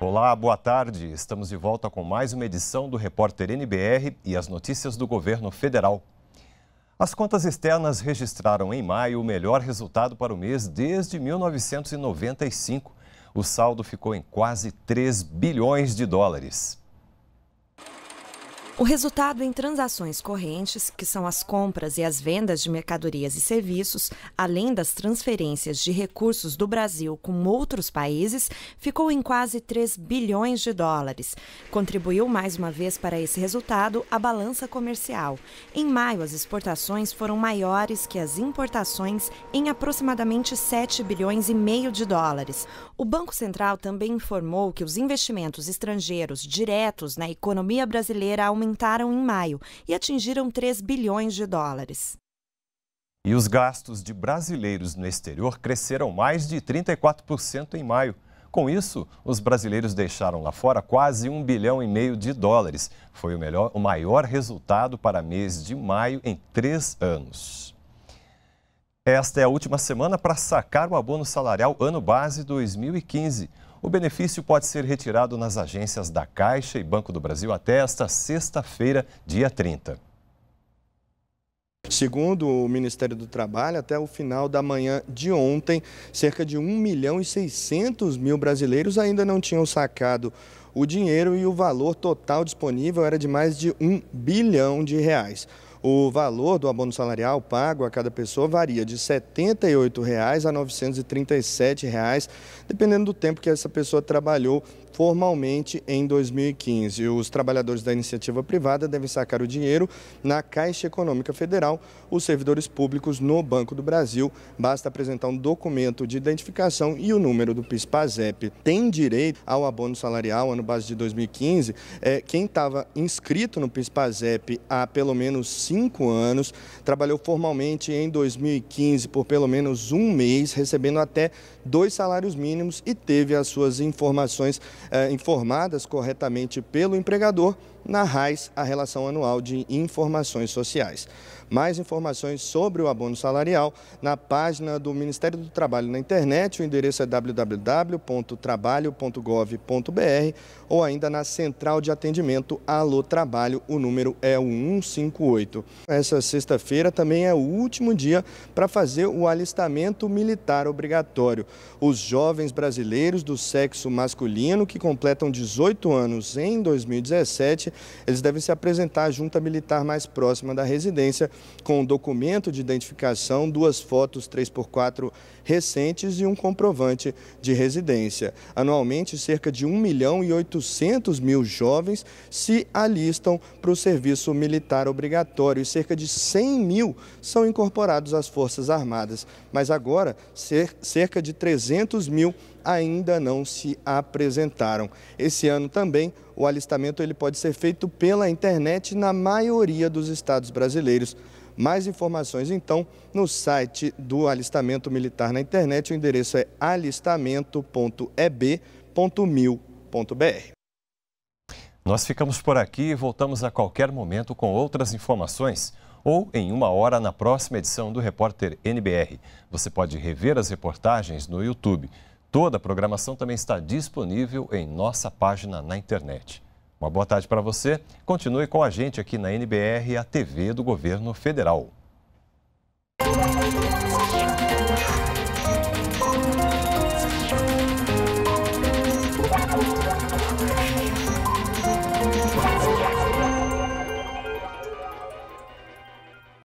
Olá, boa tarde. Estamos de volta com mais uma edição do Repórter NBR e as notícias do governo federal. As contas externas registraram em maio o melhor resultado para o mês desde 1995. O saldo ficou em quase 3 bilhões de dólares. O resultado em transações correntes, que são as compras e as vendas de mercadorias e serviços, além das transferências de recursos do Brasil com outros países, ficou em quase 3 bilhões de dólares. Contribuiu mais uma vez para esse resultado a balança comercial. Em maio, as exportações foram maiores que as importações em aproximadamente 7 bilhões e meio de dólares. O Banco Central também informou que os investimentos estrangeiros diretos na economia brasileira aumentaram em maio e atingiram 3 bilhões de dólares. E os gastos de brasileiros no exterior cresceram mais de 34% em maio. Com isso, os brasileiros deixaram lá fora quase um bilhão e meio de dólares. Foi o, melhor, o maior resultado para mês de maio em três anos. Esta é a última semana para sacar o abono salarial ano base 2015. O benefício pode ser retirado nas agências da Caixa e Banco do Brasil até esta sexta-feira, dia 30. Segundo o Ministério do Trabalho, até o final da manhã de ontem, cerca de 1 milhão e 600 mil brasileiros ainda não tinham sacado o dinheiro e o valor total disponível era de mais de 1 bilhão de reais. O valor do abono salarial pago a cada pessoa varia de R$ 78,00 a R$ 937,00, dependendo do tempo que essa pessoa trabalhou formalmente em 2015. Os trabalhadores da iniciativa privada devem sacar o dinheiro na Caixa Econômica Federal, os servidores públicos no Banco do Brasil. Basta apresentar um documento de identificação e o número do PIS-PASEP. Tem direito ao abono salarial, ano base de 2015, é, quem estava inscrito no PIS-PASEP há pelo menos 5 cinco anos, trabalhou formalmente em 2015 por pelo menos um mês, recebendo até dois salários mínimos e teve as suas informações eh, informadas corretamente pelo empregador na RAIS, a Relação Anual de Informações Sociais. Mais informações sobre o abono salarial na página do Ministério do Trabalho na internet, o endereço é www.trabalho.gov.br ou ainda na Central de Atendimento Alô Trabalho, o número é o 158. Essa sexta-feira também é o último dia para fazer o alistamento militar obrigatório. Os jovens brasileiros do sexo masculino que completam 18 anos em 2017 eles devem se apresentar à junta militar mais próxima da residência com um documento de identificação, duas fotos 3x4 recentes e um comprovante de residência. Anualmente, cerca de 1 milhão e 800 mil jovens se alistam para o serviço militar obrigatório e cerca de 100 mil são incorporados às Forças Armadas. Mas agora, cerca de 300 mil ainda não se apresentaram. Esse ano também o alistamento ele pode ser feito pela internet na maioria dos estados brasileiros. Mais informações então no site do alistamento militar na internet, o endereço é alistamento.eb.mil.br. Nós ficamos por aqui e voltamos a qualquer momento com outras informações ou em uma hora na próxima edição do Repórter NBR. Você pode rever as reportagens no YouTube. Toda a programação também está disponível em nossa página na internet. Uma boa tarde para você. Continue com a gente aqui na NBR, a TV do Governo Federal.